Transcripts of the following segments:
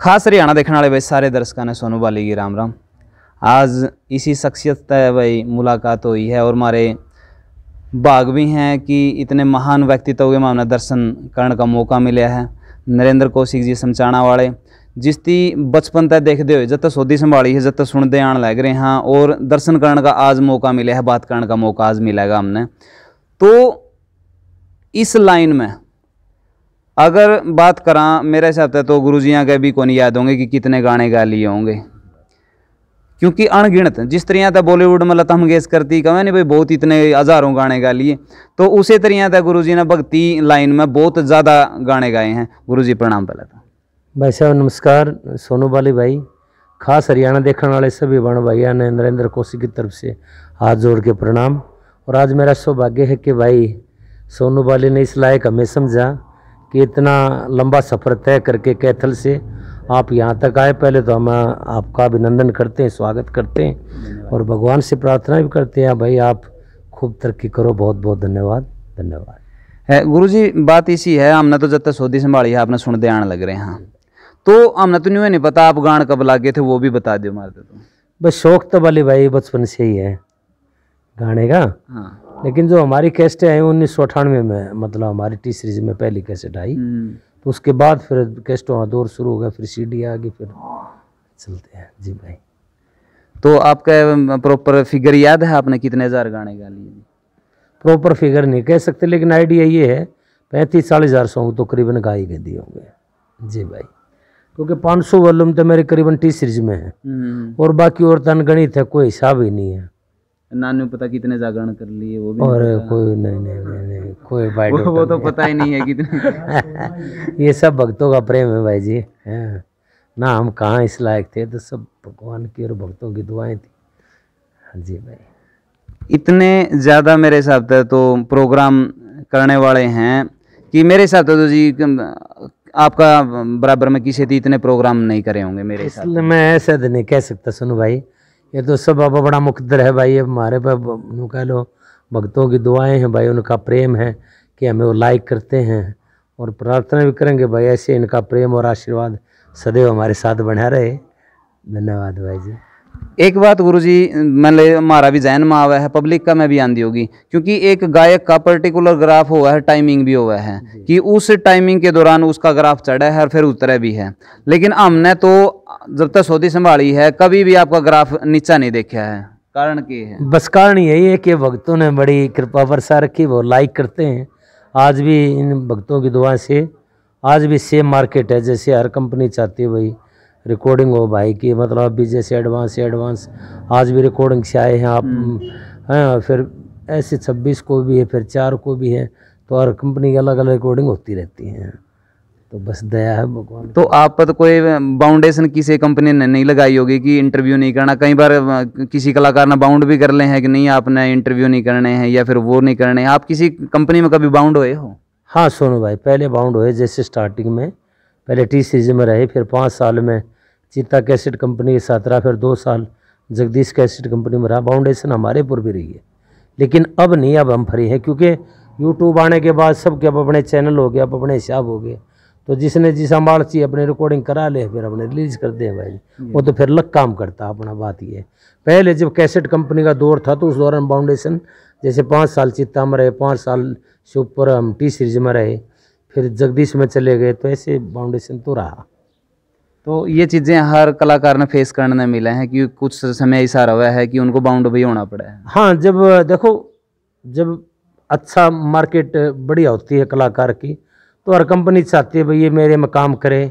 खास हरियाणा देखने वाले भाई सारे दर्शकों ने सोनू बाली की राम राम आज इसी शख्सियत तय भाई मुलाकात हुई है और हमारे भाग भी हैं कि इतने महान व्यक्तित्व के मामले दर्शन करने का मौका मिला है नरेंद्र कौशिक जी समचाणा वाले जिसकी बचपन तक देखते हुए जब तक सोधी संभाली है जब तक सुनते आने लग रहे हैं और दर्शन करने का आज मौका मिला है बात करने का मौका आज मिलेगा हमने तो इस लाइन में अगर बात करा मेरे हिसाब से तो गुरु जी के भी कौन याद होंगे कि कितने गाने गा लिए होंगे क्योंकि अनगिनत जिस तरह तक बॉलीवुड में लता मंगेशकर थी कहें नहीं भाई बहुत इतने हज़ारों गाने गा लिए तो उसी तरह था गुरु जी ने भक्ति लाइन में बहुत ज़्यादा गाने गाए हैं गुरु जी प्रणाम पहले था तो। भाई साहब नमस्कार सोनू बाली भाई खास हरियाणा देखने वाले सभी बण भैया ने नरेंद्र कोशी की तरफ से हाथ जोड़ के प्रणाम और आज मेरा सौभाग्य है कि भाई सोनू बाली ने इस लायक हमें समझा कि इतना लंबा सफ़र तय करके कैथल से आप यहाँ तक आए पहले तो हम आपका अभिनंदन करते हैं स्वागत करते हैं और भगवान से प्रार्थना भी करते हैं हाँ भाई आप खूब तरक्की करो बहुत बहुत धन्यवाद धन्यवाद है गुरु जी बात इसी है हमने तो जब तक सोदी संभाली है आपने सुन दे आने लग रहे हैं हाँ तो हमने तो नहीं पता आप गान कब लागे थे वो भी बता दो मारते तो बस शौक तो वाली भाई बचपन से ही है गाने का हाँ लेकिन जो हमारी कैसेटें आई उन्नीस सौ अठानवे में मतलब हमारी टी सीरीज में पहली कैसेट आई हम्म। तो उसके बाद फिर कैसेटों का दौर शुरू हो गया फिर डी आ गई फिर चलते हैं जी भाई तो आपका प्रॉपर फिगर याद है आपने कितने हज़ार गाने गा लिए प्रॉपर फिगर नहीं कह सकते लेकिन आइडिया ये है पैंतीस चालीस हज़ार सॉन्ग तो करीबन गा ही दिए होंगे जी भाई क्योंकि 500 वॉल्यूम तो मेरे करीबन टी सीरीज में है हम्म। और बाकी और तन गणित है कोई हिसाब ही नहीं है नानू पता कितने जागरण कर लिए वो भी और कोई नहीं नहीं नहीं नहीं कोई भाई वो, वो तो पता ही नहीं है कितने ये सब भक्तों का प्रेम है भाई जी है ना हम कहाँ इस लायक थे तो सब भगवान की और भक्तों की दुआएं थी हाँ जी भाई इतने ज़्यादा मेरे हिसाब से तो, तो प्रोग्राम करने वाले हैं कि मेरे हिसाब से तो, तो जी आपका बराबर में किसी थी इतने प्रोग्राम नहीं करे होंगे मेरे हिसाब मैं ऐसा तो नहीं कह सकता सुनो भाई ये तो सब अब बड़ा मुकदर है भाई अब हमारे पर कह लो भक्तों की दुआएं हैं भाई उनका प्रेम है कि हमें वो लाइक करते हैं और प्रार्थना भी करेंगे भाई ऐसे इनका प्रेम और आशीर्वाद सदैव हमारे साथ बना रहे धन्यवाद भाई जी एक बात गुरु जी मैं हमारा भी जहन में आवा है पब्लिक का मैं भी आंधी होगी क्योंकि एक गायक का पर्टिकुलर ग्राफ हुआ है टाइमिंग भी हुआ है कि उस टाइमिंग के दौरान उसका ग्राफ चढ़ा है और फिर उतरे भी है लेकिन हमने तो जब तक सोदी संभाली है कभी भी आपका ग्राफ नीचा नहीं देखा है कारण की है बस कारण यही है कि भक्तों ने बड़ी कृपा वर्षा रखी वो लाइक करते हैं आज भी इन भक्तों की दुआ से आज भी सेम मार्केट है जैसे हर कंपनी चाहती है भाई रिकॉर्डिंग हो भाई की मतलब अभी जैसे एडवांस एडवांस आज भी रिकॉर्डिंग से आए हैं आप हम्म। हैं फिर ऐसे छब्बीस को भी है फिर चार को भी है तो हर कंपनी की अलग अलग रिकॉर्डिंग होती रहती है तो बस दया है भगवान तो आप पर तो कोई बाउंडेशन किसी कंपनी ने नहीं लगाई होगी कि इंटरव्यू नहीं करना कई बार किसी कलाकार ने बाउंड भी कर ले हैं कि नहीं आपने इंटरव्यू नहीं करने हैं या फिर वो नहीं करने हैं आप किसी कंपनी में कभी बाउंड हुए हो हाँ सोनू भाई पहले बाउंड हुए जैसे स्टार्टिंग में पहले टी सीरीज में रहे फिर पाँच साल में चीता कैसेट कंपनी के साथ रहा फिर दो साल जगदीश कैसेट कंपनी में रहा बाउंडेशन हमारे पर भी रही है लेकिन अब नहीं अब हम फ्री हैं क्योंकि यूट्यूब आने के बाद सब के अब अपने चैनल हो गए अब अपने हिसाब हो गए तो जिसने जी संभाल सी अपनी रिकॉर्डिंग करा ले फिर अपने रिलीज कर दे भाई वो तो फिर लग काम करता अपना बात ये पहले जब कैसेट कंपनी का दौर था तो उस दौरान बाउंडेशन जैसे पाँच साल चित्ता में रहे पाँच साल सुपर हम टी सीरीज में रहे फिर जगदीश में चले गए तो ऐसे बाउंडेशन तो रहा तो ये चीज़ें हर कलाकार ने फेस करने मिले हैं कि कुछ समय ऐसा रहा है कि उनको बाउंड भी होना पड़ा है हाँ जब देखो जब अच्छा मार्केट बढ़िया होती है कलाकार की तो हर कंपनी चाहती है भाई ये मेरे में काम करे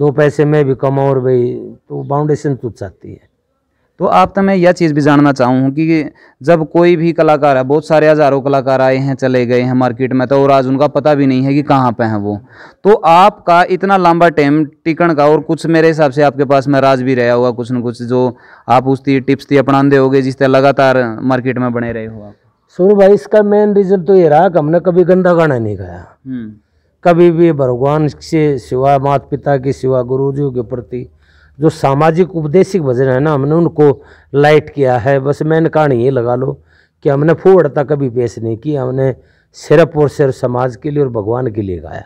दो पैसे मैं भी कमाऊँ और भाई तो बाउंडेशन तो चाहती है तो आप तो मैं यह चीज़ भी जानना चाहूँ कि जब कोई भी कलाकार है बहुत सारे हज़ारों कलाकार आए हैं चले गए हैं मार्केट में तो और आज उनका पता भी नहीं है कि कहाँ पे हैं वो तो आपका इतना लंबा टाइम टिकन का और कुछ मेरे हिसाब से आपके पास में राज भी रहा होगा कुछ ना कुछ जो आप उस टिप्स थी अपनाते जिस जिससे लगातार मार्केट में बने रहे हो आप सुर भाई इसका मेन रीज़न तो ये रहा कि हमने कभी गंदा गाना नहीं गाया हम्म। कभी भी भगवान से सिवा माता पिता के सिवा गुरुजियों के प्रति जो सामाजिक उपदेशिक भजन है ना हमने उनको लाइट किया है बस मैंने कहानी ये लगा लो कि हमने तक कभी पेश नहीं की हमने सिर्फ और सिर्फ समाज के लिए और भगवान के लिए गाया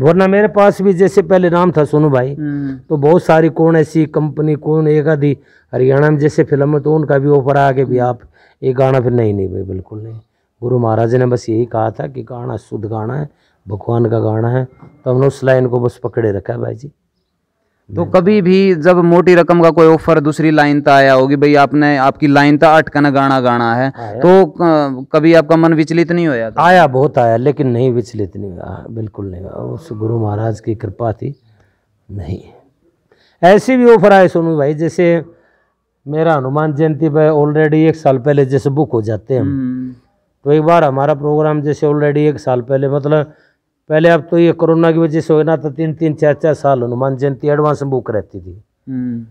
वरना मेरे पास भी जैसे पहले नाम था सोनू भाई हम्म। तो बहुत सारी कौन ऐसी कंपनी कौन एक आधी हरियाणा में जैसे फिल्म तो उनका भी ऑफर आ गया भी आप ये गाना फिर नहीं नहीं भाई बिल्कुल नहीं गुरु महाराज ने बस यही कहा था कि गाना शुद्ध गाना है भगवान का गाना है तो हमने उस लाइन को बस पकड़े रखा है भाई जी तो कभी भी जब मोटी रकम का कोई ऑफर दूसरी लाइन तक आया होगी भाई आपने आपकी लाइन तक अटकन गाना गाना है तो कभी आपका मन विचलित नहीं होया था? आया बहुत आया लेकिन नहीं विचलित नहीं हुआ हाँ, बिल्कुल नहीं हुआ उस गुरु महाराज की कृपा थी नहीं ऐसी भी ऑफर आए सोनू भाई जैसे मेरा हनुमान जयंती पर ऑलरेडी एक साल पहले जैसे बुक हो जाते हैं हम्म। तो एक बार हमारा प्रोग्राम जैसे ऑलरेडी एक साल पहले मतलब पहले अब तो ये कोरोना की वजह से हो ना तो तीन तीन चार चार साल हनुमान जयंती एडवांस में बुक रहती थी हम्म।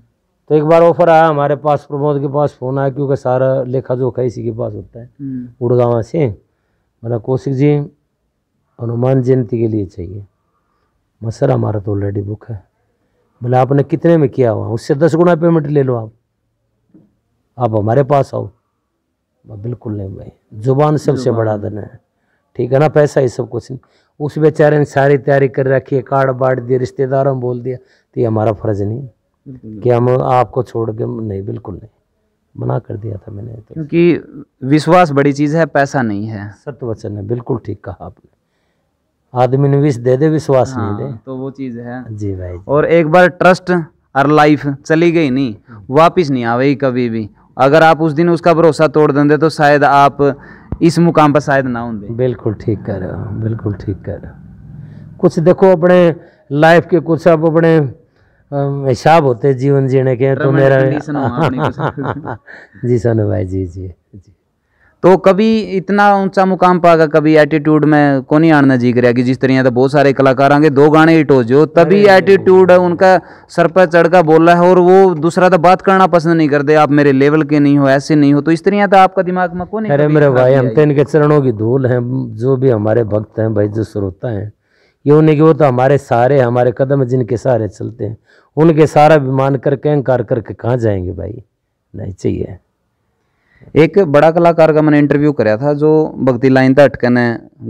तो एक बार ऑफर आया हमारे पास प्रमोद के पास फोन आया क्योंकि सारा लेखा जोखा इसी के पास होता है उड़गावा हम्म। से बोला कौशिक जी हनुमान जयंती के लिए चाहिए मैं सर हमारा तो ऑलरेडी बुक है बोले आपने कितने में किया हुआ उससे दस गुना पेमेंट ले लो आप आप हमारे पास आओ बिल्कुल नहीं भाई जुबान सबसे बड़ा धन है ठीक है ना पैसा ही सब कुछ नहीं उस बेचारे ने सारी तैयारी कर रखी है कार्ड बांट दिए रिश्तेदारों बोल दिया तो ये हमारा फर्ज नहीं कि हम आपको छोड़ के नहीं बिल्कुल नहीं मना कर दिया था मैंने तो क्योंकि विश्वास बड़ी चीज़ है पैसा नहीं है सत्य वचन है बिल्कुल ठीक कहा आपने आदमी ने विश दे दे विश्वास हाँ, नहीं दे तो वो चीज़ है जी भाई जी। और एक बार ट्रस्ट और लाइफ चली गई नहीं हम्म। वापिस नहीं आवेगी कभी भी अगर आप उस दिन उसका भरोसा तोड़ देंगे तो शायद आप इस मुकाम पर शायद ना होंगे बिल्कुल ठीक कर बिल्कुल ठीक कर कुछ देखो अपने लाइफ के कुछ अब अपने हिसाब होते जीवन जीने के तो मेरा जी सन भाई जी जी तो कभी इतना ऊंचा मुकाम पागा कभी एटीट्यूड में को नहीं आना जी रहा कि जिस तरह तो बहुत सारे कलाकार आगे दो गाने हिट हो जो तभी एटीट्यूड उनका सर पर चढ़ का बोल रहा है और वो दूसरा तो बात करना पसंद नहीं करते आप मेरे लेवल के नहीं हो ऐसे नहीं हो तो इस तरह तो आपका दिमाग में को नहीं अरे मेरे भाई हम तो इनके चरणों की धूल हैं जो भी हमारे भक्त हैं भाई जो श्रोता हैं ये उन्हें कि वो तो हमारे सारे हमारे कदम जिनके सारे चलते हैं उनके सारा अभिमान करके अहंकार करके कहाँ जाएंगे भाई नहीं चाहिए एक बड़ा कलाकार का मैंने इंटरव्यू कराया था जो भक्ति लाइन तटके ने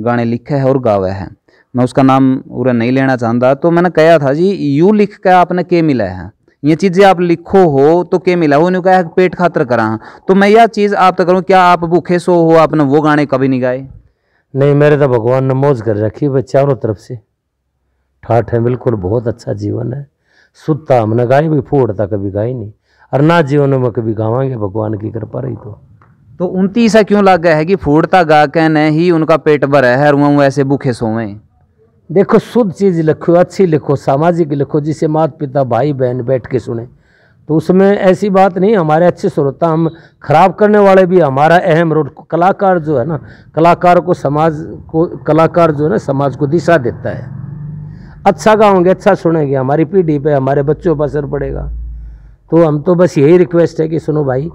गाने लिखे है और गावे है मैं उसका नाम पूरा नहीं लेना चाहता तो मैंने कहा था जी यू लिख के आपने के मिला है ये चीज़ें आप लिखो हो तो के मिला उन्होंने कहा पेट खातर करा तो मैं यह चीज़ आप तक करूँ क्या आप भूखे सो हो आपने वो गाने कभी नहीं गाए नहीं मेरे तो भगवान ने मौज कर रखी है चारों तरफ से ठाठ है बिल्कुल बहुत अच्छा जीवन है सुता हमने गाई भी फोड़ता कभी गाई नहीं और ना जीवन में कभी गावे भगवान की कृपा रही तो तो उनती ऐसा क्यों लग गया है कि फूटता गा के न ही उनका पेट भर है और वह ऐसे भूखे सोवे देखो शुद्ध चीज़ लिखो अच्छी लिखो सामाजिक लिखो जिसे माता पिता भाई बहन बैठ के सुने तो उसमें ऐसी बात नहीं हमारे अच्छे श्रोता हम खराब करने वाले भी हमारा अहम रोल कलाकार जो है ना कलाकार को समाज को कलाकार जो है ना समाज को दिशा देता है अच्छा गाओगे अच्छा सुनेंगे हमारी पीढ़ी पे हमारे बच्चों पर असर पड़ेगा तो हम तो बस यही रिक्वेस्ट है कि सुनो भाई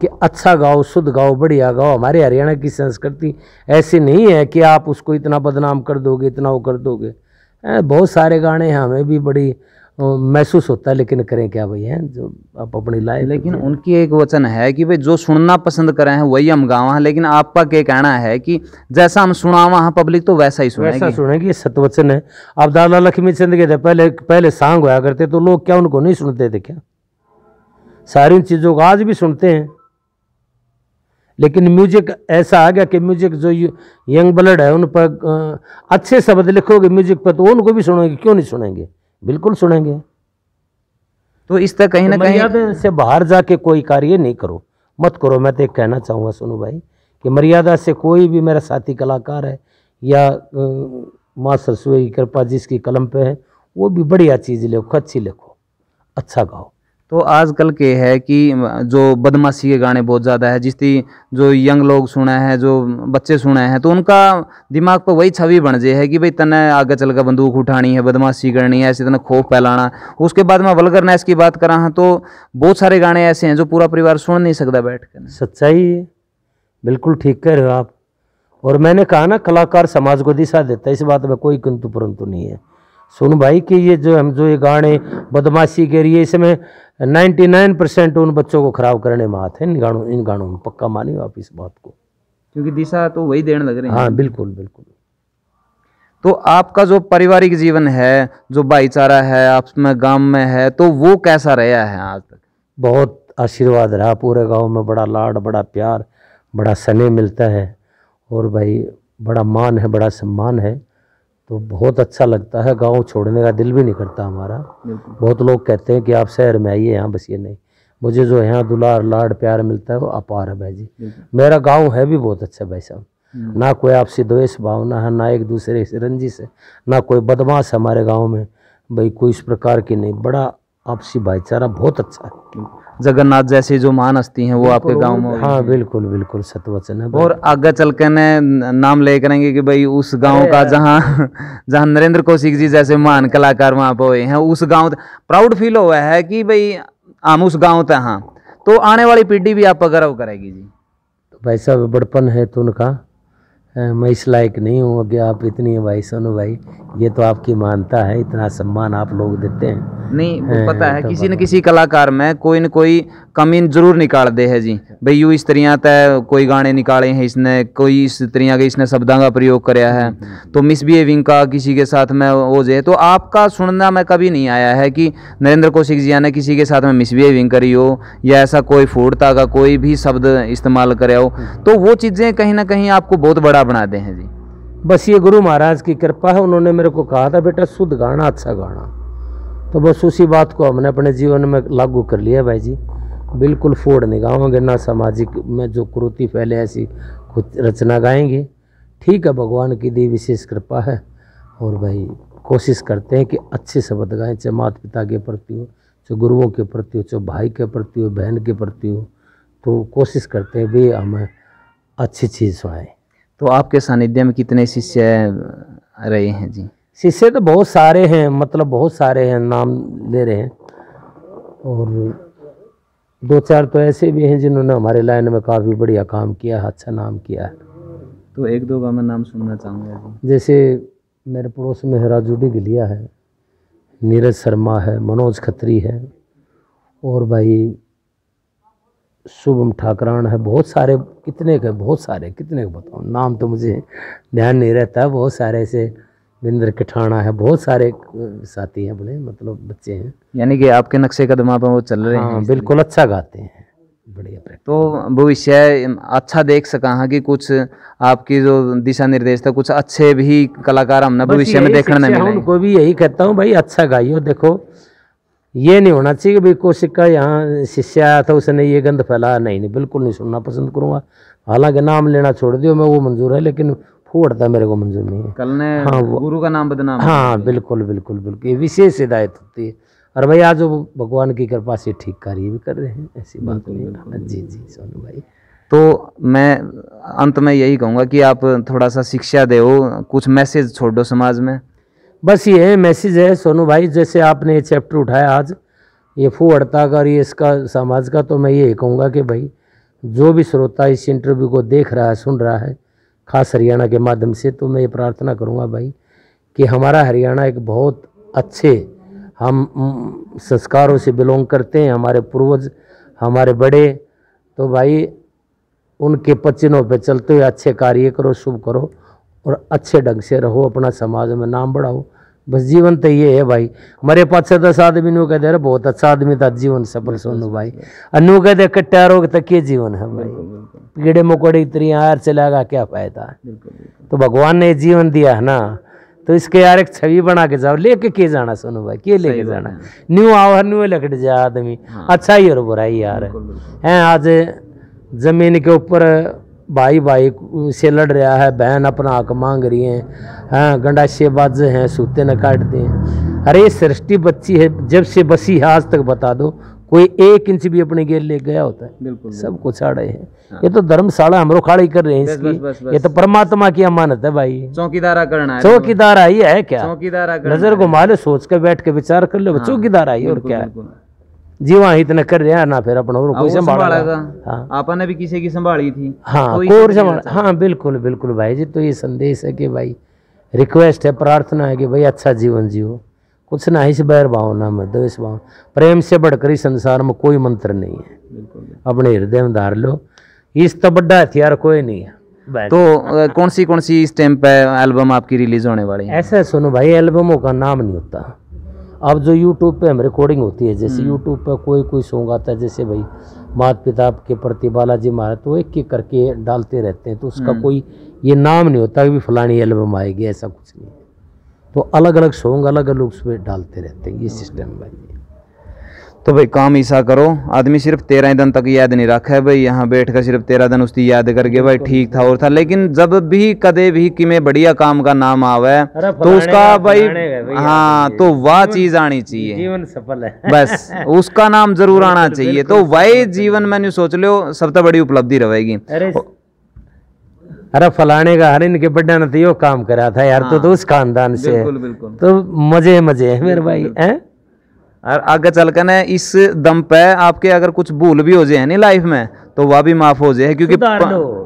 कि अच्छा गाओ शुद्ध गाओ बढ़िया गाओ हमारे हरियाणा की संस्कृति ऐसी नहीं है कि आप उसको इतना बदनाम कर दोगे इतना वो कर दोगे बहुत सारे गाने हैं हमें भी बड़ी महसूस होता है लेकिन करें क्या भाई हैं जो आप अपनी लाए लेकिन उनकी एक वचन है कि भाई जो सुनना पसंद करें हैं वही हम गाँव हैं लेकिन आपका क्या कहना है कि जैसा हम सुना हाँ पब्लिक तो वैसा ही सुनेगी वैसा सुनेगी सतवचन है आप दादा लक्ष्मी चंद के थे पहले पहले सांग होया करते तो लोग क्या उनको नहीं सुनते थे क्या सारी चीज़ों को आज भी सुनते हैं लेकिन म्यूजिक ऐसा आ गया कि म्यूजिक जो यंग ब्लड है उन पर अच्छे शब्द लिखोगे म्यूजिक पर तो उनको भी सुनोगे क्यों नहीं सुनेंगे बिल्कुल सुनेंगे तो इस तरह कहीं तो ना कहीं मर्यादा से बाहर जाके कोई कार्य नहीं करो मत करो मैं तो एक कहना चाहूँगा सोनू भाई कि मर्यादा से कोई भी मेरा साथी कलाकार है या माँ सरस्वती की कृपा जिसकी कलम पे है वो भी बढ़िया चीज़ लिखो अच्छी लिखो अच्छा गाओ तो आजकल के है कि जो बदमाशी के गाने बहुत ज़्यादा है जिसकी जो यंग लोग सुने हैं जो बच्चे सुने हैं तो उनका दिमाग पर वही छवि बन जाए है कि भाई तने आगे चल कर बंदूक उठानी है बदमाशी करनी है ऐसे तने खोफ फैलाना उसके बाद मैं वलगरनेस की बात करा हाँ तो बहुत सारे गाने ऐसे हैं जो पूरा परिवार सुन नहीं सकता बैठ कर सच्चाई है बिल्कुल ठीक कह रहे हो आप और मैंने कहा ना कलाकार समाज को दिशा देता है इस बात में कोई किंतु परंतु नहीं है सुन भाई कि ये जो हम जो ये गाने बदमाशी के रही है इसमें 99 परसेंट उन बच्चों को खराब करने में आते हैं इन गानों इन गानों में पक्का मानिए आप इस बात को क्योंकि दिशा तो वही देने लग रही है हाँ बिल्कुल बिल्कुल तो आपका जो पारिवारिक जीवन है जो भाईचारा है आप में गांव में है तो वो कैसा रहा है आज तक बहुत आशीर्वाद रहा पूरे गांव में बड़ा लाड बड़ा प्यार बड़ा स्नेह मिलता है और भाई बड़ा मान है बड़ा सम्मान है तो बहुत अच्छा लगता है गांव छोड़ने का दिल भी नहीं करता हमारा बहुत लोग कहते हैं कि आप शहर में आइए यहाँ बसिए नहीं मुझे जो यहाँ दुलार लाड प्यार मिलता है वो अपार है भाई जी मेरा गांव है भी बहुत अच्छा भाई साहब हम्म। ना कोई आपसी द्वेष भावना है ना एक दूसरे से रंजिश है ना कोई बदमाश हमारे गाँव में भाई कोई इस प्रकार की नहीं बड़ा आपसी भाईचारा बहुत अच्छा है जगन्नाथ जैसे जो मान हस्ती हैं वो आपके गांव में हाँ बिल्कुल बिल्कुल सतवचन है और आगे चल के ने नाम ले करेंगे कि भाई उस गांव का जहाँ जहाँ नरेंद्र कौशिक जी जैसे महान कलाकार वहाँ पे हुए हैं उस गांव प्राउड फील हुआ है कि भाई हम उस गांव तक हाँ तो आने वाली पीढ़ी भी आप गर्व करेगी जी तो भाई साहब बड़पन है तो उनका मैं इस लायक नहीं हूँ कि आप इतनी भाई सोनू भाई ये तो आपकी मानता है इतना सम्मान आप लोग देते हैं नहीं वो पता है तो किसी न किसी कलाकार में कोई न कोई कमी जरूर निकाल दे है जी भाई यू इस तरह तय कोई गाने निकाले हैं इसने कोई इस तरिया के इसने शब्दां का प्रयोग कराया है तो मिसबिहेविंग का किसी के साथ में वो जे तो आपका सुनना में कभी नहीं आया है कि नरेंद्र कौशिक जिया ने किसी के साथ में मिसबिहेविंग करी हो या ऐसा कोई फूटता का कोई भी शब्द इस्तेमाल कराया हो तो वो चीज़ें कहीं ना कहीं आपको बहुत बड़ा बना दे हैं जी बस ये गुरु महाराज की कृपा है उन्होंने मेरे को कहा था बेटा शुद्ध गाना अच्छा गाना तो बस उसी बात को हमने अपने जीवन में लागू कर लिया भाई जी बिल्कुल फोड़ नहीं गाओगे ना सामाजिक में जो क्रोति फैले ऐसी कुछ रचना गाएंगे ठीक है भगवान की दी विशेष कृपा है और भाई कोशिश करते हैं कि अच्छे शब्द गाएँ चाहे माता पिता के प्रति हो चाहे गुरुओं के प्रति हो चाहे भाई के प्रति हो बहन के प्रति हो तो कोशिश करते हैं भी हमें अच्छी चीज़ सुनाएँ तो आपके सानिध्य में कितने शिष्य रहे हैं जी शिष्य तो बहुत सारे हैं मतलब बहुत सारे हैं नाम ले रहे हैं और दो चार तो ऐसे भी हैं जिन्होंने हमारे लाइन में काफ़ी बढ़िया काम किया है अच्छा नाम किया है तो एक दो का मैं नाम सुनना चाहूँगा जैसे मेरे पड़ोस में है राजू गिलिया है नीरज शर्मा है मनोज खत्री है और भाई शुभम ठाकरान है बहुत सारे कितने के बहुत सारे कितने के बताओ नाम तो मुझे ध्यान नहीं रहता बहुत सारे ऐसे विंद्र किठाना है बहुत सारे साथी हैं अपने मतलब बच्चे हैं यानी कि आपके नक्शे का पर वो चल रहे हैं हाँ, बिल्कुल अच्छा गाते हैं बढ़िया तो भविष्य अच्छा देख सका हाँ कि कुछ आपकी जो दिशा निर्देश था कुछ अच्छे भी कलाकार हमने भविष्य में देखने मिले उनको भी यही कहता हूँ भाई अच्छा गाइयो देखो ये नहीं होना चाहिए कि भाई का यहाँ शिष्य आया था उसने ये गंध फैलाया नहीं नहीं बिल्कुल नहीं सुनना पसंद करूँगा हालांकि नाम लेना छोड़ दियो मैं वो मंजूर है लेकिन फूटता मेरे को मंजूर नहीं है कल ने हाँ गुरु का नाम बदनाम हाँ बिल्कुल बिल्कुल बिल्कुल ये विशेष हिदायत होती है और आज वो भगवान की कृपा से ठीक कार्य भी कर रहे हैं ऐसी बात नहीं जी जी सोनू भाई तो मैं अंत में यही कहूँगा कि आप थोड़ा सा शिक्षा दे कुछ मैसेज छोड़ दो समाज में बस ये मैसेज है सोनू भाई जैसे आपने ये चैप्टर उठाया आज ये फू हड़ता का और ये इसका समाज का तो मैं ये कहूँगा कि भाई जो भी श्रोता इस इंटरव्यू को देख रहा है सुन रहा है खास हरियाणा के माध्यम से तो मैं ये प्रार्थना करूँगा भाई कि हमारा हरियाणा एक बहुत अच्छे हम संस्कारों से बिलोंग करते हैं हमारे पूर्वज हमारे बड़े तो भाई उनके पचिनों पे चलते हुए अच्छे कार्य करो शुभ करो और अच्छे ढंग से रहो अपना समाज में नाम बढ़ाओ बस जीवन तो ये है भाई हमारे पास दस आदमी कह दे रहा बहुत अच्छा आदमी था जीवन सफल सोनू भाई अनु दे कट्टा रोग तक ये जीवन है भाई कीड़े मकोड़े इतनी आर चलागा क्या फायदा तो भगवान ने जीवन दिया है ना तो इसके यार एक छवि बना के जाओ लेके के जाना सोनू भाई के लेके जाना न्यू आओ न्यू लकड़ जा आदमी हाँ। अच्छा ही और बुराई यार है आज जमीन के ऊपर भाई भाई से लड़ रहा है बहन अपना हक मांग रही है हाँ गंडाशे बाज हैं सूते न काटते हैं अरे सृष्टि बच्ची है जब से बसी है आज तक बता दो कोई एक इंच भी अपने गेल ले गया होता है बिल्कुल सब कुछ आड़े हैं हाँ। ये तो धर्मशाला हमरो खाड़ी कर रहे हैं इसकी बस, बस, बस, ये तो परमात्मा की अमानत है भाई चौकीदारा करना चौकीदार चौकीदारा ही है क्या चौकीदारा नजर घुमा लो सोच कर बैठ के विचार कर लो हाँ, चौकीदारा ही और क्या है जीवा हित कर कर हैं ना फिर अपना और कोई संभालेगा हाँ भी किसी की संभाली थी हाँ और संभाल हाँ बिल्कुल बिल्कुल भाई जी तो ये संदेश है कि भाई रिक्वेस्ट है प्रार्थना है कि भाई अच्छा जीवन जियो कुछ ना इस बैर भावना में इस भाव प्रेम से बढ़कर इस संसार में कोई मंत्र नहीं है अपने हृदय में धार लो इस तो बड़ा हथियार कोई नहीं है तो कौन सी कौन सी इस टाइम पे एल्बम आपकी रिलीज होने वाली है ऐसा सुनो भाई एल्बमों का नाम नहीं होता अब जो यूट्यूब पे हम रिकॉर्डिंग होती है जैसे यूट्यूब हम्म। पर कोई कोई सॉन्ग आता है जैसे भाई माता पिता के प्रति बालाजी महाराज तो एक एक करके डालते रहते हैं तो उसका हम्म। कोई ये नाम नहीं होता कि फलानी एल्बम आएगी ऐसा कुछ नहीं तो अलग अलग सॉन्ग अलग अलग उसमें डालते रहते हैं ये सिस्टम हाँ। भाई तो भाई काम ऐसा करो आदमी सिर्फ तेरह दिन तक याद नहीं रखा है भाई यहाँ बैठ कर सिर्फ तेरह दिन उसकी याद करके भाई ठीक था और था लेकिन जब भी कदे भी कि मैं बढ़िया काम का नाम आवे तो उसका भाई हाँ तो वह चीज आनी चाहिए जीवन सफल है बस उसका नाम जरूर आना चाहिए तो वही जीवन मैंने सोच लो सबसे तो बड़ी उपलब्धि रहेगी अरे फलाने का हर इनके बड्डा ने तो यो काम करा था यार तो, हाँ। तो उस खानदान से बिल्कुल, बिल्कुल। तो मजे मजे है मेरे भाई हैं और आगे चल कर ना इस दम पे आपके अगर कुछ भूल भी हो जाए नी लाइफ में तो वह भी माफ हो जाए क्योंकि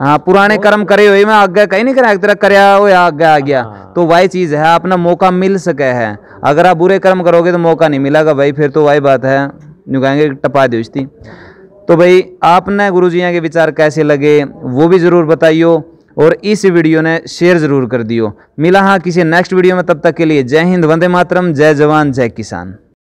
हाँ पुराने कर्म करे हुए मैं आगे कहीं नहीं करा तरह करया हो या आगे आ गया हाँ। तो वही चीज़ है अपना मौका मिल सके है अगर आप बुरे कर्म करोगे तो मौका नहीं मिलागा भाई फिर तो वही बात है जो कहेंगे टपा दो तो भाई आपने गुरु जी के विचार कैसे लगे वो भी ज़रूर बताइयो और इस वीडियो ने शेयर ज़रूर कर दियो मिला हाँ किसी नेक्स्ट वीडियो में तब तक के लिए जय हिंद वंदे मातरम जय जवान जय किसान